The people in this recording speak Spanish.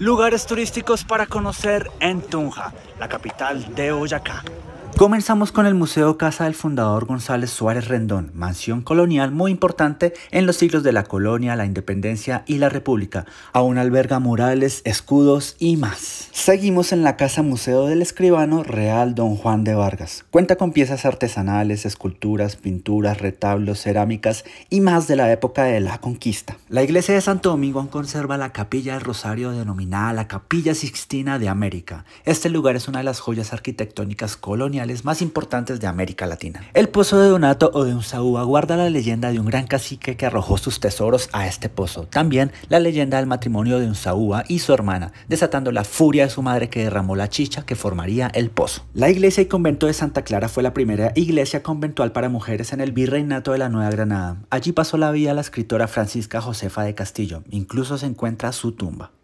Lugares turísticos para conocer en Tunja, la capital de Boyacá. Comenzamos con el Museo Casa del Fundador González Suárez Rendón, mansión colonial muy importante en los siglos de la colonia, la independencia y la república. Aún alberga murales, escudos y más. Seguimos en la Casa Museo del Escribano Real Don Juan de Vargas. Cuenta con piezas artesanales, esculturas, pinturas, retablos, cerámicas y más de la época de la conquista. La iglesia de Santo Domingo conserva la capilla del Rosario denominada la Capilla Sixtina de América. Este lugar es una de las joyas arquitectónicas coloniales más importantes de América Latina. El pozo de Donato o de Unzaúa guarda la leyenda de un gran cacique que arrojó sus tesoros a este pozo. También la leyenda del matrimonio de Unzaúa y su hermana, desatando la furia de su madre que derramó la chicha que formaría el pozo. La iglesia y convento de Santa Clara fue la primera iglesia conventual para mujeres en el virreinato de la Nueva Granada. Allí pasó la vida la escritora Francisca Josefa de Castillo. Incluso se encuentra su tumba.